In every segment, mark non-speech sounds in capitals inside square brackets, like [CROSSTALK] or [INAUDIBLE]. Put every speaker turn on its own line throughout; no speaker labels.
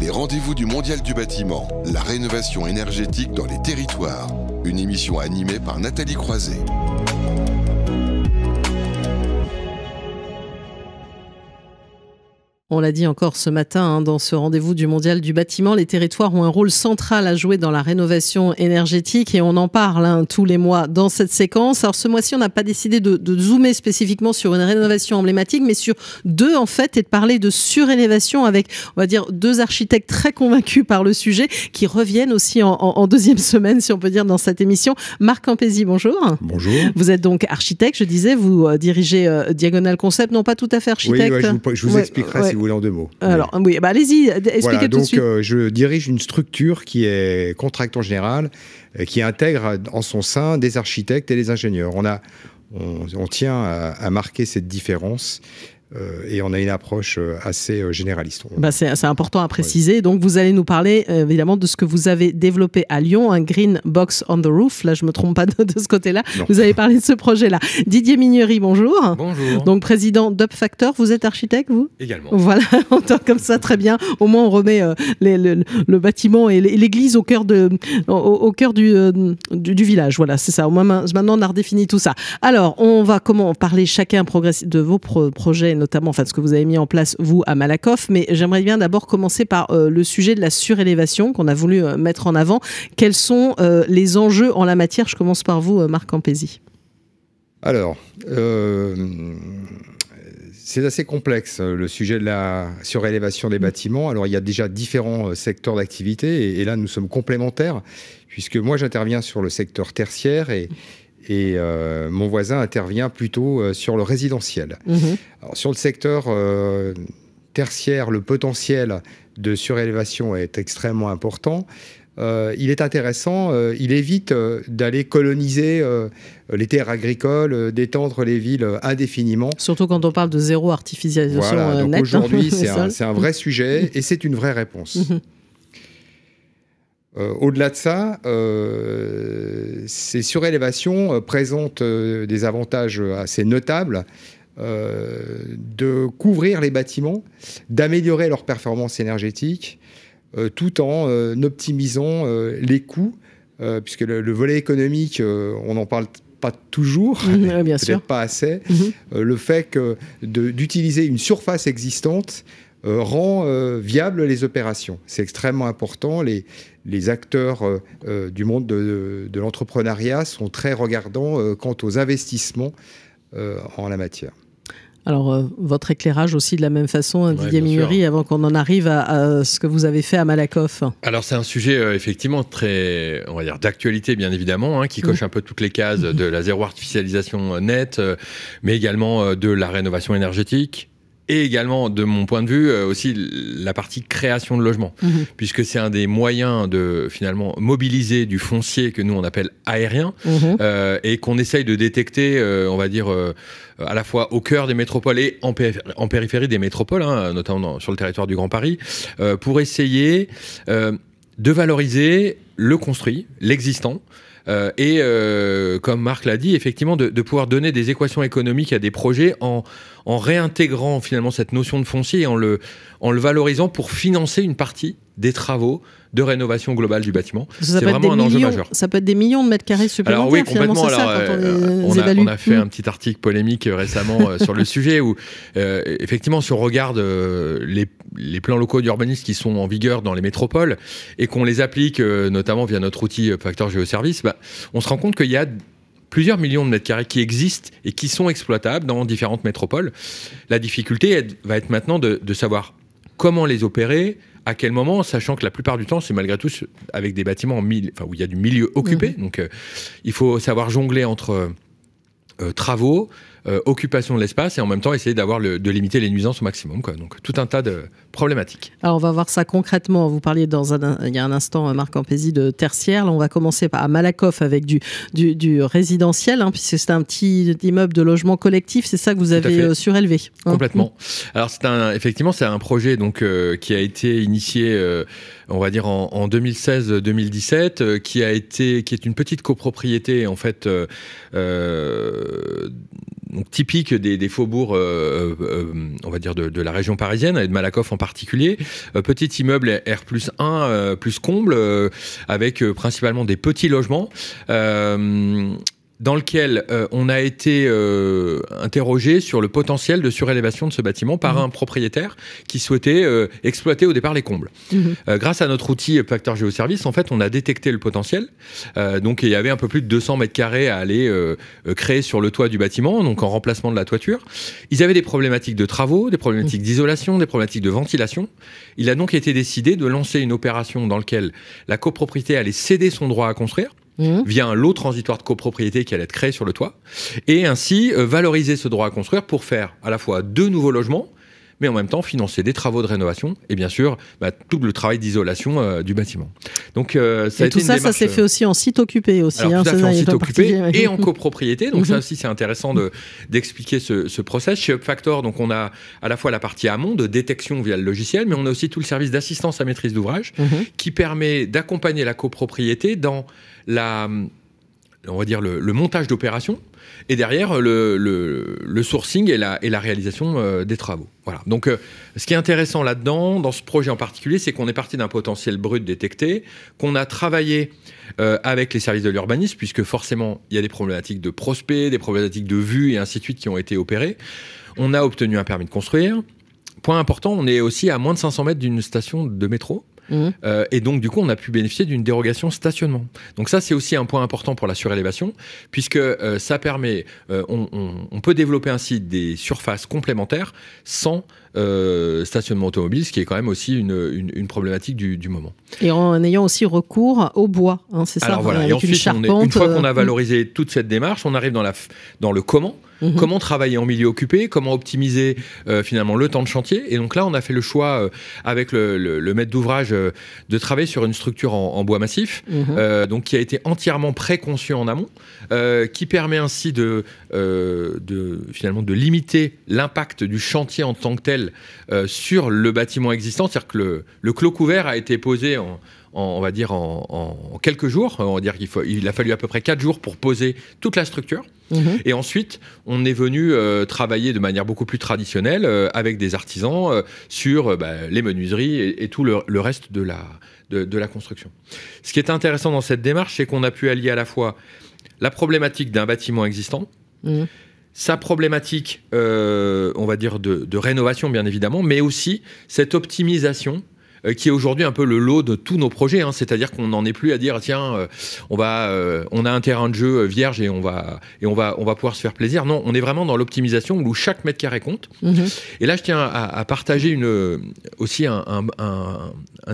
Les rendez-vous du Mondial du bâtiment, la rénovation énergétique dans les territoires. Une émission animée par Nathalie Croiset.
On l'a dit encore ce matin hein, dans ce rendez-vous du Mondial du bâtiment, les territoires ont un rôle central à jouer dans la rénovation énergétique et on en parle hein, tous les mois dans cette séquence. Alors ce mois-ci, on n'a pas décidé de, zoomer spécifiquement sur une rénovation emblématique, mais sur deux en fait, et de parler de surélévation avec, on va dire, deux architectes très convaincus par le sujet qui reviennent aussi en, deuxième semaine, si on peut dire, dans cette émission. Marc Campesi, bonjour. Bonjour. Vous êtes donc architecte, je disais, vous euh, dirigez euh, Diagonal Concept, non pas tout à fait architecte. Oui, je vous, expliquerai si vous en deux mots. Euh, alors, oui, bah, allez-y, expliquez tout donc, de suite.
Euh, je dirige une structure qui est contractant en général, euh, qui intègre en son sein des architectes et des ingénieurs. On, a, on, tient à, marquer cette différence euh, et on a une approche euh, assez euh, généraliste.
Bah c'est important à préciser. Donc, vous allez nous parler évidemment de ce que vous avez développé à Lyon, un Green Box on the Roof. Là, je ne me trompe pas [LAUGHS] de, ce côté-là. Vous avez parlé de ce projet-là. Didier Mignery, bonjour. Bonjour. Donc, président d'Upfactor. vous êtes architecte, vous Également. Voilà, [LAUGHS] on comme ça, très bien. Au moins, on remet le, bâtiment et l'église au cœur, de, au, du, village. Voilà, c'est ça. Au moins, maintenant, on a redéfini tout ça. Alors, on va comment parler chacun de vos projets, notamment enfin, ce que vous avez mis en place, vous, à Malakoff. Mais j'aimerais bien d'abord commencer par euh, le sujet de la surélévation qu'on a voulu euh, mettre en avant. Quels sont euh, les enjeux en la matière Je commence par vous, Marc Campesi.
Alors, c'est assez complexe, le sujet de la surélévation des mm. bâtiments. Alors, il y a déjà différents secteurs d'activité, et, et là, nous sommes complémentaires, puisque moi, j'interviens sur le secteur tertiaire et et euh, mon voisin intervient plutôt euh, sur le résidentiel. Mhm. Alors, sur le secteur euh, tertiaire, le potentiel de surélévation est extrêmement important. il est intéressant, il évite d'aller coloniser les terres agricoles, d'étendre les villes indéfiniment.
Surtout quand on parle de zéro artificialisation voilà, nette. Hein. Aujourd'hui, [LAUGHS] c'est un, vrai
sujet et c'est une vraie réponse. Mhm. Euh, au-delà de ça, euh, ces surélévations euh, présentent des avantages assez notables. de couvrir les bâtiments, d'améliorer leur performance énergétique, tout en optimisant les coûts, puisque le, volet économique, on n'en parle pas toujours, [LAUGHS] peut-être pas assez, mhm. le fait d'utiliser une surface existante euh, rend euh, viable les opérations. C'est extrêmement important. Les, acteurs euh, du monde de, l'entrepreneuriat sont très regardants quant aux investissements
en la matière.
Alors, votre éclairage aussi de la même façon, hein, Didier avant qu'on en arrive à, ce que vous avez fait à Malakoff.
Alors, c'est un sujet effectivement très, on va dire, d'actualité, bien évidemment, hein, qui coche un peu toutes les cases de la zéro artificialisation nette, mais également de la rénovation énergétique, et également, de mon point de vue, euh, aussi la partie création de logements, mhm. puisque c'est un des moyens de finalement mobiliser du foncier que nous on appelle aérien mhm. euh, et qu'on essaye de détecter, euh, on va dire à la fois au cœur des métropoles et en, périphérie des métropoles, hein, notamment sur le territoire du Grand Paris, pour essayer de valoriser le construit, l'existant, euh, et euh, comme Marc l'a dit, effectivement, de, pouvoir donner des équations économiques à des projets en, réintégrant finalement cette notion de foncier et en le valorisant pour financer une partie des travaux de rénovation globale du bâtiment. C'est vraiment un enjeu majeur.
Ça peut être des millions de mètres carrés supplémentaires. Alors oui, complètement. Euh, on, a,
fait hmm. un petit article polémique euh, récemment euh, sur le [LAUGHS] sujet où, effectivement, si on regarde les, plans locaux d'urbanisme qui sont en vigueur dans les métropoles et qu'on les applique notamment via notre outil Facteur Géoservice, bah, on se rend compte qu'il y a plusieurs millions de mètres carrés qui existent et qui sont exploitables dans différentes métropoles. La difficulté va être maintenant de savoir comment les opérer, à quel moment, sachant que la plupart du temps, c'est malgré tout avec des bâtiments enfin, où il y a du milieu occupé. Mmh. Donc, euh, il faut savoir jongler entre euh, travaux, euh, occupation de l'espace et en même temps essayer d'avoir de limiter les nuisances au maximum. Donc tout un tas de problématiques.
Alors on va voir ça concrètement. Vous parliez dans un, il y a un instant, euh, Marc Ampési de tertiaire. on va commencer à Malakoff avec du, du, résidentiel, hein, puisque c'est un petit immeuble de logement collectif. C'est ça que vous avez euh, surélevé. Hein Complètement.
Alors c'est un, effectivement, c'est un projet donc, qui a été initié, on va dire, en, 2016-2017, qui qui est une petite copropriété en fait donc typique des, faubourgs, euh, euh, euh, on va dire, de, la région parisienne, et de Malakoff en particulier. petit immeuble R plus 1, plus comble, avec principalement des petits logements dans lequel euh, on a été euh, interrogé sur le potentiel de surélévation de ce bâtiment par mmh. un propriétaire qui souhaitait euh, exploiter au départ les combles. Mmh. grâce à notre outil Facteur Géoservice, en fait, on a détecté le potentiel. donc, il y avait un peu plus de 200 mètres carrés à aller créer sur le toit du bâtiment, donc en remplacement de la toiture. Ils avaient des problématiques de travaux, des problématiques mmh. d'isolation, des problématiques de ventilation. Il a donc été décidé de lancer une opération dans laquelle la copropriété allait céder son droit à construire vient mhm. via un lot transitoire de copropriété qui allait être créé sur le toit, et ainsi euh, valoriser ce droit à construire pour faire à la fois deux nouveaux logements, mais en même temps financer des travaux de rénovation et bien sûr bah, tout le travail d'isolation euh, du bâtiment. Donc euh, ça et a tout ça, ça s'est fait
aussi en site occupé aussi. Hein, fait en site occupé et en [LAUGHS]
copropriété. Donc mhm. ça aussi c'est intéressant d'expliquer de, ce, ce, process. Chez Upfactor, donc on a à la fois la partie amont de détection via le logiciel, mais on a aussi tout le service d'assistance à maîtrise d'ouvrage mhm. qui permet d'accompagner la copropriété dans la, on va dire le, montage d'opérations et derrière le, sourcing et la, et la, réalisation euh, des travaux. Voilà. Donc, euh, ce qui est intéressant là-dedans, dans ce projet en particulier, c'est qu'on est parti d'un potentiel brut détecté, qu'on a travaillé euh, avec les services de l'urbanisme, puisque forcément, il y a des problématiques de prospects, des problématiques de vue et ainsi de suite qui ont été opérées. On a obtenu un permis de construire. Point important, on est aussi à moins de 500 mètres d'une station de métro. Mhm. Euh, et donc, du coup, on a pu bénéficier d'une dérogation stationnement. Donc ça, c'est aussi un point important pour la surélévation, puisque euh, ça permet, euh, on, peut développer ainsi des surfaces complémentaires sans stationnement automobile, ce qui est quand même aussi une, une, problématique du, moment.
Et en ayant aussi recours au bois, hein, c'est ça Alors voilà, une, une fois qu'on a mm. valorisé
toute cette démarche, on arrive dans, la, dans le comment. Mhm. Comment travailler en milieu occupé Comment optimiser euh, finalement le temps de chantier Et donc là, on a fait le choix euh, avec le, maître d'ouvrage euh, de travailler sur une structure en, bois massif, mhm. donc qui a été entièrement préconçue en amont, qui permet ainsi de, finalement de limiter l'impact du chantier en tant que tel sur le bâtiment existant. C'est-à-dire que le, le clos couvert a été posé en on va dire, en, quelques jours. On va dire qu'il il a fallu à peu près quatre jours pour poser toute la structure. Mhm. Et ensuite, on est venu euh, travailler de manière beaucoup plus traditionnelle euh, avec des artisans euh, sur bah, les menuiseries et, tout le, reste de la, construction. Ce qui est intéressant dans cette démarche, c'est qu'on a pu allier à la fois la problématique d'un bâtiment existant, mhm. sa problématique, on va dire, de, rénovation, bien évidemment, mais aussi cette optimisation euh, qui est aujourd'hui un peu le lot de tous nos projets. Hein. C'est-à-dire qu'on n'en est plus à dire tiens, euh, on va, euh, on a un terrain de jeu vierge et on va et on va on va pouvoir se faire plaisir. Non, on est vraiment dans l'optimisation où chaque mètre carré compte. Mhm. Et là, je tiens à, partager une aussi un,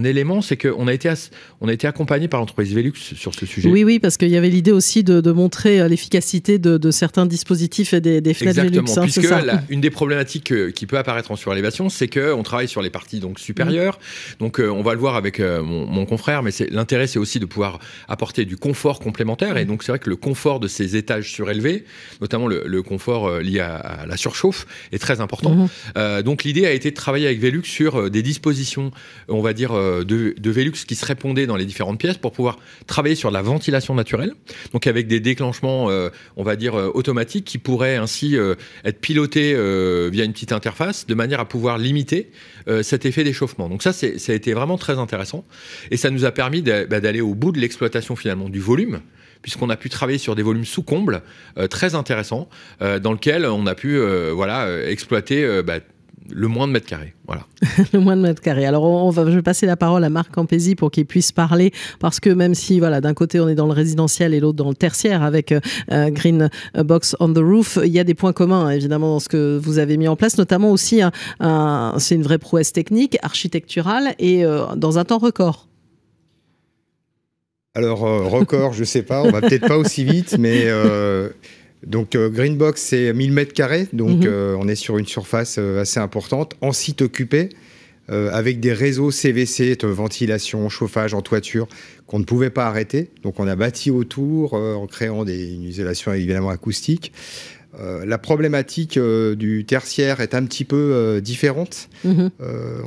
élément, c'est qu'on a été on a été accompagné par l'entreprise Velux sur ce sujet.
Oui, oui, parce qu'il y avait l'idée aussi de, montrer l'efficacité de, certains dispositifs et des, des fenêtres Exactement, Velux. Hein, puisque ça.
une des problématiques qui peut apparaître en surélévation, c'est qu'on travaille sur les parties donc supérieures. Mhm. Donc euh, on va le voir avec euh, mon, confrère, mais l'intérêt c'est aussi de pouvoir apporter du confort complémentaire. Et mm. donc c'est vrai que le confort de ces étages surélevés, notamment le, confort euh, lié à, la surchauffe, est très important. Mm-hmm. donc l'idée a été de travailler avec Velux sur des dispositions, on va dire, de, Velux qui se répondaient dans les différentes pièces pour pouvoir travailler sur la ventilation naturelle, donc avec des déclenchements, on va dire, automatiques qui pourraient ainsi être pilotés via une petite interface, de manière à pouvoir limiter cet effet d'échauffement. Donc ça, c'est ça a été vraiment très intéressant. Et ça nous a permis bah, d'aller au bout de l'exploitation finalement du volume puisqu'on a pu travailler sur des volumes sous comble euh, très intéressants, euh, dans lequel on a pu euh, voilà, exploiter bah, le moins de mètres carrés, voilà.
[LAUGHS] le moins de mètres carrés. Alors, on va, je vais passer la parole à Marc Campesi pour qu'il puisse parler, parce que même si, voilà, d'un côté, on est dans le résidentiel et l'autre dans le tertiaire avec euh, euh, Green Box on the Roof, il y a des points communs, hein, évidemment, dans ce que vous avez mis en place, notamment aussi, c'est une vraie prouesse technique, architecturale et euh, dans un temps record.
Alors, record, je ne sais pas, on va peut-être pas aussi vite, mais donc euh, Greenbox, c'est 1000 mètres carrés, donc mhm. euh, on est sur une surface euh, assez importante, en site occupé, avec des réseaux CVC, ventilation, chauffage en toiture, qu'on ne pouvait pas arrêter. Donc on a bâti autour en créant des, une isolation évidemment acoustique. la problématique du tertiaire est un petit peu différente. Mhm.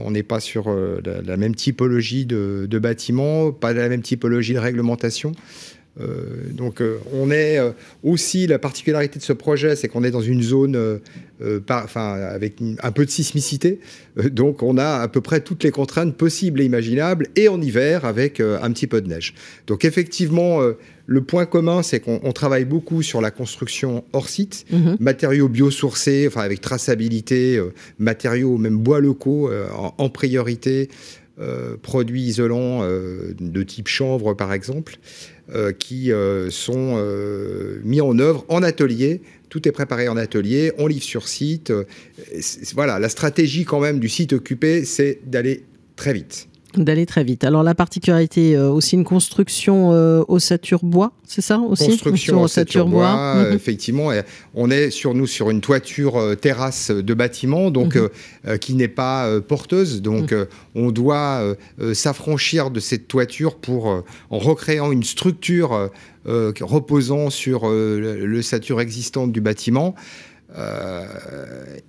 on n'est pas sur la, même typologie de, de bâtiment, pas la même typologie de réglementation. Euh, donc euh, on est euh, aussi la particularité de ce projet, c'est qu'on est dans une zone avec un peu de sismicité, donc on a à peu près toutes les contraintes possibles et imaginables, et en hiver avec un petit peu de neige. Donc effectivement, le point commun, c'est qu'on travaille beaucoup sur la construction hors site, mhm. matériaux biosourcés, avec traçabilité, matériaux même bois locaux en, priorité. produits isolants de type chanvre par exemple euh, qui euh, sont euh, mis en œuvre en atelier. Tout est préparé en atelier, on livre sur site. voilà, la stratégie quand même du site occupé, c'est d'aller très vite.
D'aller très vite. Alors la particularité, euh, aussi une construction euh, au ossature bois, c'est ça aussi Construction ossature, bois, mhm.
effectivement. on est sur nous sur une toiture euh, terrasse de bâtiment, donc mhm. qui n'est pas porteuse. Donc mhm. on doit s'affranchir de cette toiture pour en recréant une structure reposant sur le, le sature existante du bâtiment. Euh,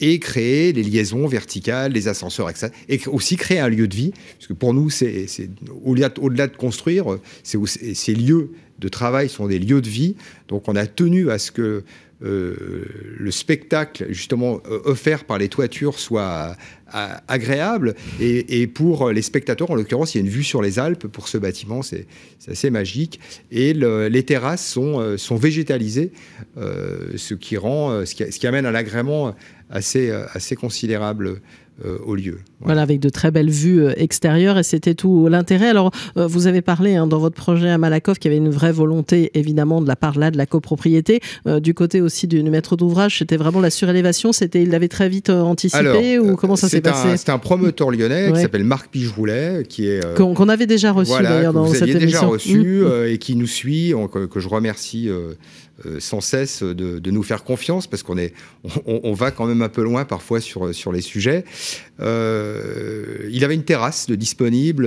et créer les liaisons verticales, les ascenseurs, etc. Et aussi créer un lieu de vie, parce que pour nous, c'est au-delà de construire, ces lieux de travail sont des lieux de vie. Donc on a tenu à ce que euh, le spectacle justement euh, offert par les toitures soit euh, agréable. Et, pour les spectateurs, en l'occurrence, il y a une vue sur les Alpes pour ce bâtiment, c'est assez magique. Et les terrasses sont, sont végétalisées, ce, qui rend, ce, qui, ce qui amène un agrément, assez, euh, assez considérable euh, au lieu.
Voilà. avec de très belles vues euh, extérieures et c'était tout l'intérêt. Alors, vous avez parlé hein, dans votre projet à Malakoff qu'il y avait une vraie volonté, évidemment, de la part là de la copropriété. du côté aussi du maître d'ouvrage, c'était vraiment la surélévation. C'était, il l'avait très vite anticipé ou comment ça s'est passé C'est un promoteur
lyonnais qui s'appelle Marc Pigeroulet, qui est qu'on avait déjà reçu d'ailleurs dans cette émission. déjà reçu mm. et qui nous suit, que, je remercie euh, sans cesse de, nous faire confiance parce qu'on on, va quand même un peu loin parfois sur, les sujets. Euh, il avait une terrasse de disponible.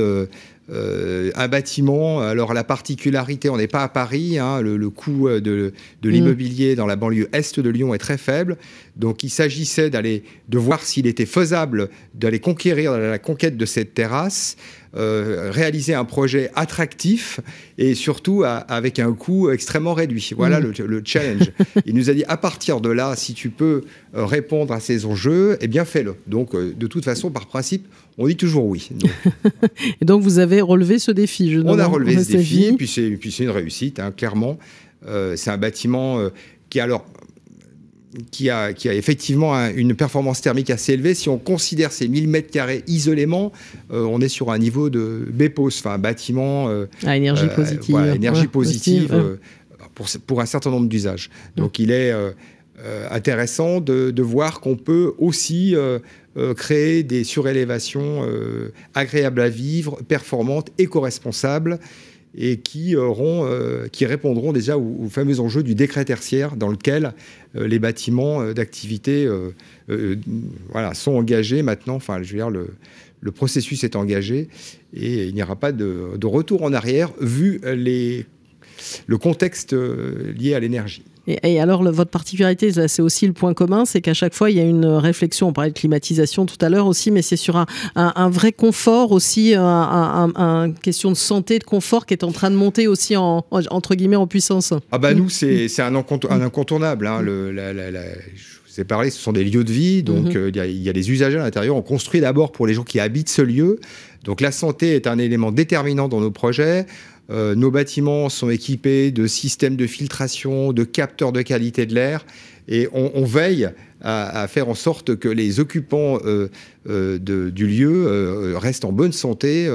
Euh, un bâtiment, alors la particularité, on n'est pas à Paris, hein, le, coût de, de mm. l'immobilier dans la banlieue est de Lyon est très faible, donc il s'agissait d'aller de voir s'il était faisable d'aller conquérir la conquête de cette terrasse, euh, réaliser un projet attractif et surtout avec un coût extrêmement réduit. Voilà mmh. le, challenge. il nous a dit à partir de là, si tu peux euh, répondre à ces enjeux, eh bien fais-le. Donc euh, de toute façon, par principe, on dit toujours oui. Donc.
[LAUGHS] et donc vous avez relevé ce défi. Je on a relevé ce défi, et
puis c'est une réussite, hein, clairement. c'est un bâtiment qui, alors, qui a, effectivement une performance thermique assez élevée. Si on considère ces 1000 mètres carrés isolément, euh, on est sur un niveau de BPOS, enfin bâtiment euh, à énergie euh, positive, énergie positive, pour, un certain nombre d'usages. Mm. Donc il est intéressant de, de voir qu'on peut aussi créer des surélévations agréables à vivre, performantes, éco-responsables et euh, euh, qui, répondront déjà au fameux enjeu du décret tertiaire dans lequel euh, les bâtiments d'activité voilà, sont engagés maintenant. Enfin, je veux dire, le, processus est engagé et il n'y aura pas de, retour en arrière vu le contexte lié à l'énergie.
Et, alors, votre particularité, c'est aussi le point commun, c'est qu'à chaque fois, il y a une euh, réflexion. On parlait de climatisation tout à l'heure aussi, mais c'est sur un, vrai confort aussi, une un, question de santé, de confort qui est en train de monter aussi en, entre guillemets en puissance. Ah
bah nous, mm. c'est un, incontournable. Hein, je vous le, parlé, ce sont des lieux de vie, donc mm-hmm. euh, il y, a des usagers à l'intérieur. On construit d'abord pour les gens qui habitent ce lieu. Donc la santé est un élément déterminant dans nos projets. Euh, nos bâtiments sont équipés de systèmes de filtration, de capteurs de qualité de l'air, et on, veille à, faire en sorte que les occupants euh, euh, du lieu restent en bonne santé,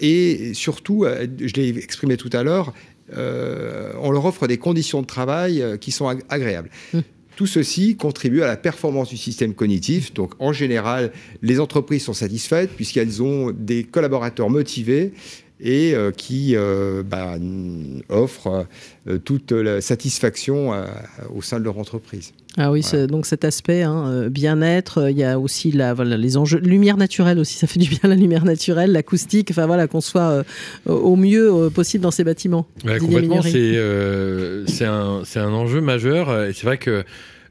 et surtout, je l'ai exprimé tout à l'heure, on leur offre des conditions de travail qui sont agréables. Mmh. Tout ceci contribue à la performance du système cognitif. Donc, en général, les entreprises sont satisfaites puisqu'elles ont des collaborateurs motivés et euh, qui euh, bah, offrent euh, toute la satisfaction au sein de leur entreprise.
Ah oui, donc cet aspect hein, bien-être, il y a aussi la, les enjeux lumière naturelle aussi, [LAUGHS] ça fait du bien la lumière naturelle, l'acoustique, enfin voilà qu'on soit au mieux possible dans ces bâtiments. complètement,
c'est un, un enjeu majeur et c'est vrai que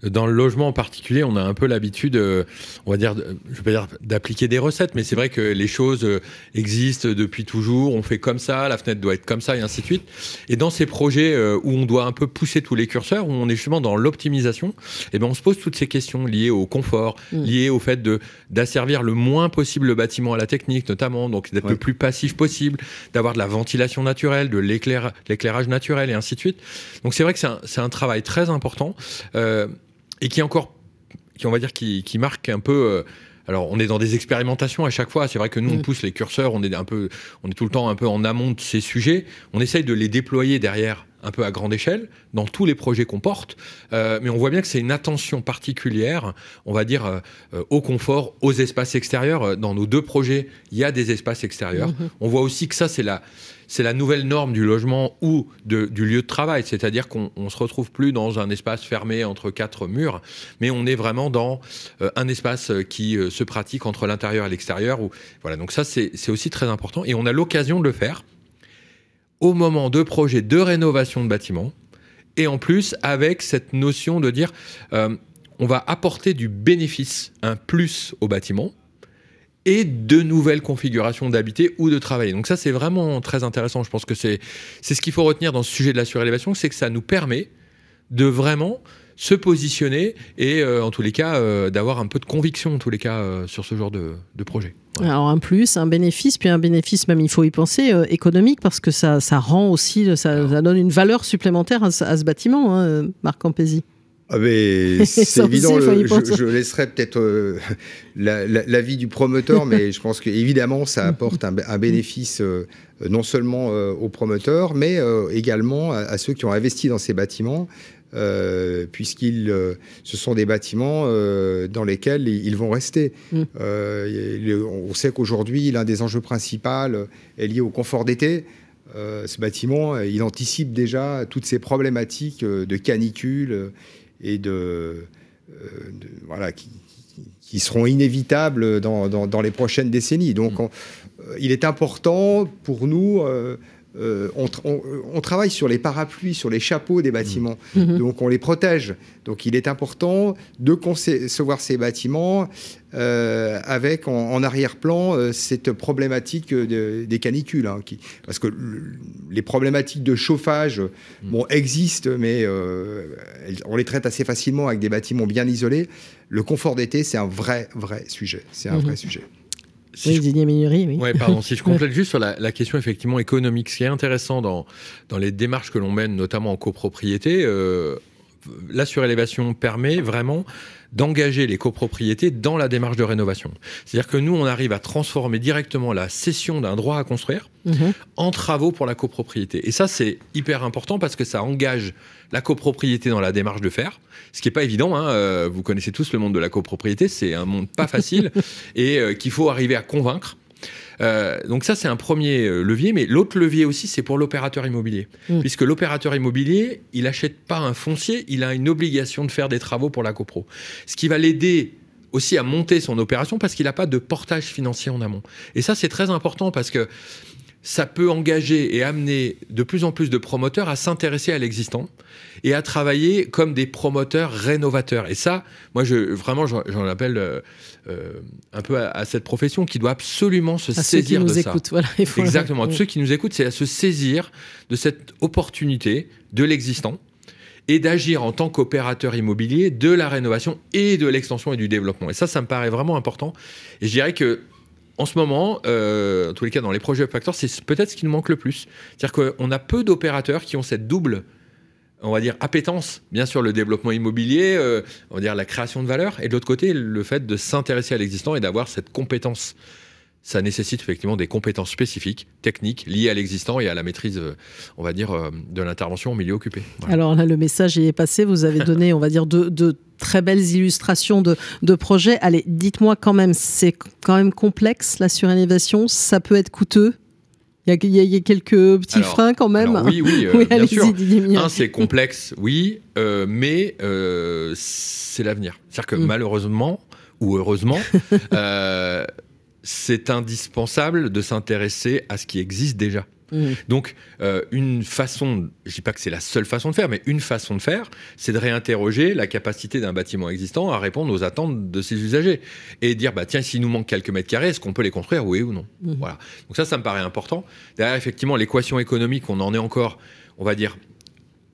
dans le logement en particulier, on a un peu l'habitude, euh, on va dire, je vais dire d'appliquer des recettes, mais c'est vrai que les choses euh, existent depuis toujours. On fait comme ça, la fenêtre doit être comme ça, et ainsi de suite. Et dans ces projets euh, où on doit un peu pousser tous les curseurs, où on est justement dans l'optimisation, eh ben on se pose toutes ces questions liées au confort, mm. liées au fait de d'asservir le moins possible le bâtiment à la technique, notamment, donc d'être le plus passif possible, d'avoir de la ventilation naturelle, de l'éclairage naturel, et ainsi de suite. Donc c'est vrai que c'est un, un, travail très important et qui encore, qui on va dire, qui, marque un peu. Euh, alors, on est dans des expérimentations à chaque fois. C'est vrai que nous, on mm. pousse les curseurs, on est un peu, on est tout le temps un peu en amont de ces sujets. On essaye de les déployer derrière un peu à grande échelle, dans tous les projets qu'on porte, euh, mais on voit bien que c'est une attention particulière, on va dire, euh, euh, au confort, aux espaces extérieurs. Dans nos deux projets, il y a des espaces extérieurs. Mm-hmm. On voit aussi que ça, c'est la, c'est la nouvelle norme du logement ou du lieu de travail, c'est-à-dire qu'on ne se retrouve plus dans un espace fermé entre quatre murs, mais on est vraiment dans un espace qui se pratique entre l'intérieur et l'extérieur. Voilà, donc ça c'est aussi très important et on a l'occasion de le faire au moment de projets de rénovation de bâtiments, et en plus avec cette notion de dire euh, on va apporter du bénéfice, un plus au bâtiment, et de nouvelles configurations d'habiter ou de travailler. Donc ça c'est vraiment très intéressant, je pense que c'est ce qu'il faut retenir dans ce sujet de la surélévation, c'est que ça nous permet de vraiment se positionner et euh, en tous les cas euh, d'avoir un peu de conviction en tous les cas euh, sur ce genre de, de projet.
Alors un plus, un bénéfice, puis un bénéfice même il faut y penser économique parce que ça, ça rend aussi, ça, ça, donne une valeur supplémentaire à, ce bâtiment, hein, Marc Campesi.
Ah [LAUGHS] c'est évident, je, laisserai peut-être l'avis du promoteur, [LAUGHS] mais je pense qu'évidemment, ça apporte un, bénéfice non seulement au aux promoteurs, mais également à, à, ceux qui ont investi dans ces bâtiments euh, puisqu'ils, euh, ce sont des bâtiments euh, dans lesquels ils vont rester. Mm. on sait qu'aujourd'hui, l'un des enjeux principaux est lié au confort d'été. ce bâtiment, il anticipe déjà toutes ces problématiques de canicule et de, voilà, qui, seront inévitables dans, les prochaines décennies. Donc, mm. il est important pour nous, euh, euh, on, travaille sur les parapluies, sur les chapeaux des bâtiments. Mmh. Mmh. Donc on les protège. Donc il est important de concevoir ces bâtiments euh, avec en, arrière-plan cette problématique des canicules. Hein, parce que les problématiques de chauffage mmh. bon, existent, mais on les traite assez facilement avec des bâtiments bien isolés. Le confort d'été, c'est un vrai, vrai sujet. C'est un vrai sujet
si
je... [LAUGHS] complète juste sur la, question effectivement économique, ce qui est intéressant dans, dans les démarches que l'on mène, notamment en copropriété, euh, la surélévation permet vraiment d'engager les copropriétés dans la démarche de rénovation. C'est-à-dire que nous, on arrive à transformer directement la cession d'un droit à construire mhm. en travaux pour la copropriété. Et ça, c'est hyper important parce que ça engage la copropriété dans la démarche de faire, ce qui n'est pas évident. Hein. Euh, vous connaissez tous le monde de la copropriété, c'est un monde pas facile [LAUGHS] et euh, qu'il faut arriver à convaincre euh, donc ça, c'est un premier euh, levier, mais l'autre levier aussi, c'est pour l'opérateur immobilier. Mm. Puisque l'opérateur immobilier, il n'achète pas un foncier, il a une obligation de faire des travaux pour la copro. Ce qui va l'aider aussi à monter son opération parce qu'il n'a pas de portage financier en amont. Et ça, c'est très important parce que ça peut engager et amener de plus en plus de promoteurs à s'intéresser à l'existant et à travailler comme des promoteurs rénovateurs. Et ça, moi, je, vraiment, j'en appelle euh, euh, un peu à, cette profession qui doit absolument se saisir ceux qui nous de écoutent, ça. Voilà, il faut Exactement. Ceux qui nous écoutent, c'est à se saisir de cette opportunité de l'existant et d'agir en tant qu'opérateur immobilier de la rénovation et de l'extension et du développement. Et ça, ça me paraît vraiment important. Et je dirais que en ce moment, euh, en tous les cas dans les projets Factor, c'est peut-être ce qui nous manque le plus. C'est-à-dire qu'on a peu d'opérateurs qui ont cette double, on va dire, appétence, bien sûr, le développement immobilier, euh, on va dire la création de valeur, et de l'autre côté, le fait de s'intéresser à l'existant et d'avoir cette compétence. Ça nécessite effectivement des compétences spécifiques, techniques, liées à l'existant et à la maîtrise, euh, on va dire, de l'intervention au milieu occupé.
Alors là, le message est passé. Vous avez donné, on va dire, deux, deux très belles illustrations de, projets. Allez, dites-moi quand même, c'est quand même complexe la surélévation, ça peut être coûteux il y, a, quelques petits freins quand même. oui, oui, [LAUGHS] euh, bien sûr.
c'est complexe, oui, euh, mais euh, c'est l'avenir. C'est-à-dire que mm. malheureusement, ou heureusement, [LAUGHS] c'est indispensable de s'intéresser à ce qui existe déjà. Mmh. Donc, euh, une façon, je dis pas que c'est la seule façon de faire, mais une façon de faire, c'est de réinterroger la capacité d'un bâtiment existant à répondre aux attentes de ses usagers. Et dire, bah, tiens, s'il nous manque quelques mètres carrés, est-ce qu'on peut les construire, oui ou non mmh. Voilà. Donc ça, ça me paraît important. Derrière, effectivement, l'équation économique, on en est encore, on va dire,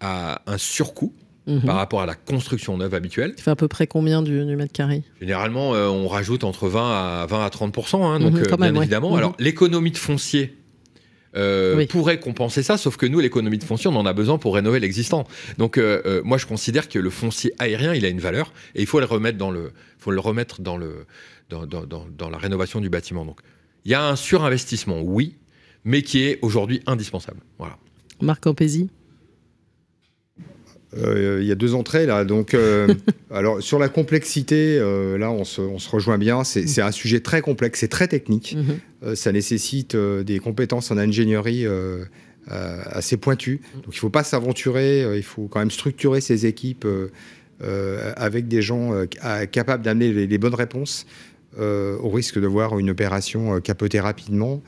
à un surcoût. Mmh. par rapport à la construction neuve habituelle.
Tu fais à peu près combien du, mètre carré
Généralement, euh, on rajoute entre 20 à, 20 à 30 hein, donc euh, bien évidemment. Alors, l'économie de foncier euh, pourrait compenser ça, sauf que nous, l'économie de foncier, on en a besoin pour rénover l'existant. Donc, euh, euh, moi, je considère que le foncier aérien, il a une valeur et il faut le remettre dans le, faut le remettre dans le, la rénovation du bâtiment. Donc, il y a un surinvestissement, oui, mais qui est aujourd'hui indispensable. Voilà.
Marc Campesi
euh, il y a deux entrées là. Donc, euh, [LAUGHS] alors sur la complexité, euh, là on se, rejoint bien. C'est un sujet très complexe, c'est très technique. Mhm. ça nécessite des compétences en ingénierie assez pointues. Donc il ne faut pas s'aventurer. il faut quand même structurer ses équipes avec des gens capables d'amener les, bonnes réponses, au risque de voir une opération capoter rapidement.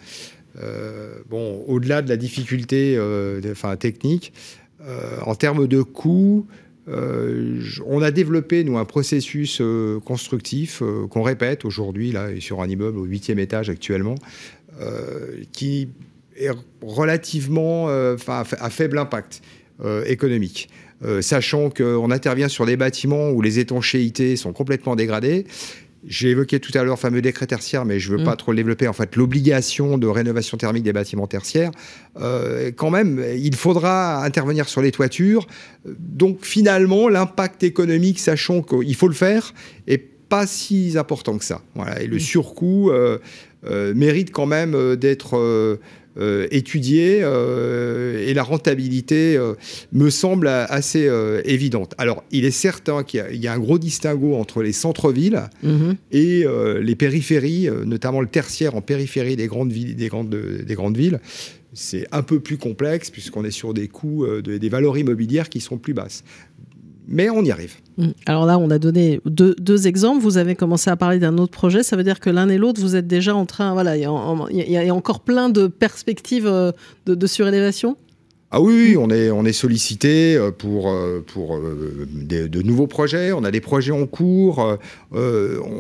bon, au-delà de la difficulté technique, euh, en termes de coûts, euh, on a développé, nous, un processus euh, constructif qu'on répète aujourd'hui, là, sur un immeuble au huitième étage actuellement, qui est relativement à faible impact économique. sachant qu'on intervient sur des bâtiments où les étanchéités sont complètement dégradées, j'ai évoqué tout à l'heure le fameux décret tertiaire, mais je ne veux mm. pas trop le développer. En fait, l'obligation de rénovation thermique des bâtiments tertiaires, euh, quand même, il faudra intervenir sur les toitures. Donc, finalement, l'impact économique, sachant qu'il faut le faire, n'est pas si important que ça. Voilà. Et le mm. surcoût euh, euh, mérite quand même d'être euh, étudié euh, et la rentabilité euh, me semble assez évidente. Alors, il est certain hein, qu'il y, a un gros distinguo entre les centres-villes mhm. et les périphéries, notamment le tertiaire en périphérie des grandes, villes, des grandes, des grandes villes. C'est un peu plus complexe puisqu'on est sur des coûts, des valeurs immobilières qui sont plus basses mais on y arrive.
Mm. Alors là, on a donné deux, exemples. Vous avez commencé à parler d'un autre projet. Ça veut dire que l'un et l'autre, vous êtes déjà en train. Voilà, il y, a, encore plein de perspectives euh, de surélévation
ah oui, on est, on est sollicité euh, pour, euh, pour euh, de nouveaux projets, on a des projets en cours.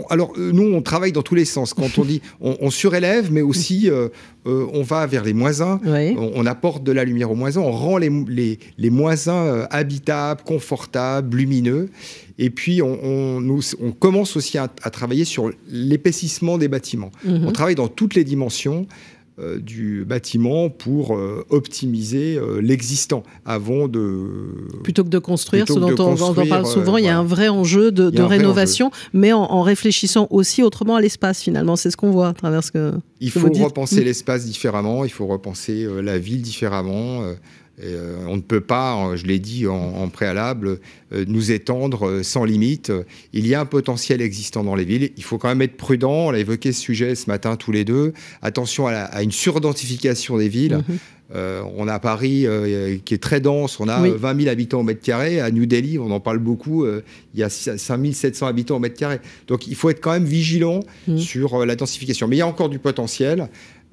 alors, nous, on travaille dans tous les sens. Quand on dit, [LAUGHS] on, surélève, mais aussi, on va vers les moisins, on, apporte de la lumière aux moisins, on rend les, les, les moisins habitables, confortables, lumineux. Et puis, on, commence aussi à, travailler sur l'épaississement des bâtiments. Mhm. On travaille dans toutes les dimensions. Euh, du bâtiment pour euh, optimiser euh, l'existant avant de...
Plutôt que de construire, ce dont on, parle souvent, il y a un vrai enjeu de, rénovation, mais en, en, réfléchissant aussi autrement à l'espace finalement. C'est ce qu'on voit à travers ce que... Il faut repenser mm.
l'espace différemment, il faut repenser la ville différemment. Euh, on ne peut pas, je l'ai dit en, préalable, euh, nous étendre euh, sans limite. Il y a un potentiel existant dans les villes. Il faut quand même être prudent. On a évoqué ce sujet ce matin tous les deux. Attention à, une surdensification des villes. Mhm. on a Paris qui est très dense, on a 20 000 habitants au mètre carré. À New Delhi, on en parle beaucoup, il y a 5 700 habitants au mètre carré. Donc il faut être quand même vigilant mhm. sur la densification. Mais il y a encore du potentiel.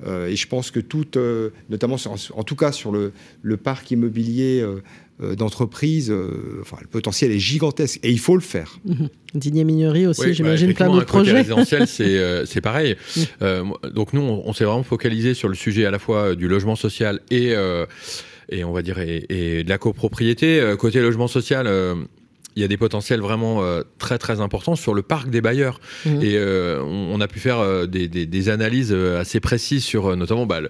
Euh, et je pense que tout, euh, notamment en tout cas sur le, parc immobilier
euh, d'entreprise, le potentiel est gigantesque et il faut le faire.
[LAUGHS] Digné Mignerie aussi, j'imagine bah, plein d'autres projets. résidentiel,
c'est [LAUGHS] pareil. donc nous, on, s'est vraiment focalisé sur le sujet à la fois du logement social et et on va dire et, de la copropriété. côté logement social, il y a des potentiels vraiment euh, très très importants sur le parc des bailleurs. Mmh. Et euh, on, a pu faire euh, des, analyses assez précises sur notamment bah,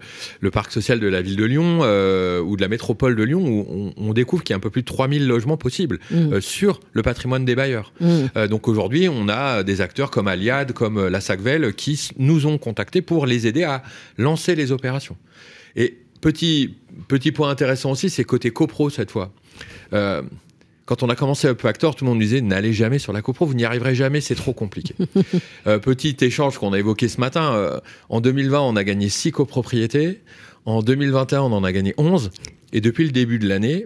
le, parc social de la ville de Lyon ou de la métropole de Lyon, où on, découvre qu'il y a un peu plus de 3000 logements possibles mmh. sur le patrimoine des bailleurs. Mmh. donc aujourd'hui, on a des acteurs comme Aliad, comme la Sacvel, qui nous ont contactés pour les aider à lancer les opérations. Et petit, petit point intéressant aussi, c'est côté copro cette fois. Quand on a commencé Up tout le monde disait n'allez jamais sur la copro, vous n'y arriverez jamais, c'est trop compliqué. [LAUGHS] Euh, petit échange qu'on a évoqué ce matin, euh, en 2020, on a gagné 6 copropriétés. En 2021, on en a gagné 11. Et depuis le début de l'année,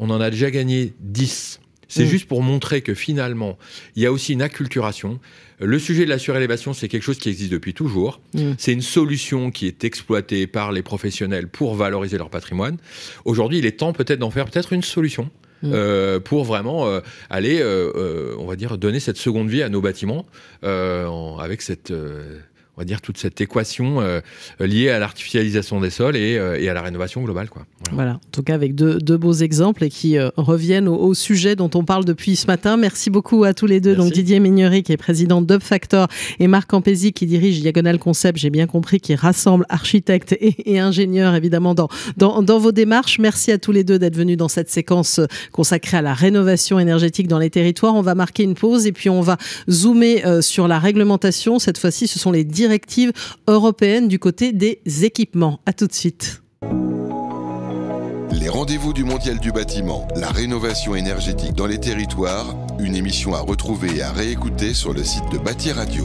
on en a déjà gagné 10. C'est mmh. juste pour montrer que finalement, il y a aussi une acculturation. Le sujet de la surélévation, c'est quelque chose qui existe depuis toujours. Mmh. C'est une solution qui est exploitée par les professionnels pour valoriser leur patrimoine. Aujourd'hui, il est temps peut-être d'en faire peut-être une solution. Mm. Euh, pour vraiment euh, aller, euh, on va dire, donner cette seconde vie à nos bâtiments avec cette on va dire, toute cette équation euh, liée à l'artificialisation des sols euh, et, à la rénovation globale. Quoi.
Voilà. en tout cas avec deux, beaux exemples et qui euh, reviennent au, sujet dont on parle depuis ce matin. Merci beaucoup à tous les deux, donc Didier Mignery qui est président d'Upfactor et Marc Campesi qui dirige Diagonal Concept, j'ai bien compris, qui rassemble architectes et, ingénieurs évidemment dans, dans, dans, vos démarches. Merci à tous les deux d'être venus dans cette séquence consacrée à la rénovation énergétique dans les territoires. On va marquer une pause et puis on va zoomer sur la réglementation. Cette fois-ci, ce sont les directive européenne du côté des équipements. À tout de suite.
Les rendez-vous du Mondial du bâtiment, la rénovation énergétique dans les territoires, une émission à retrouver et à réécouter
sur le site de Bâti Radio.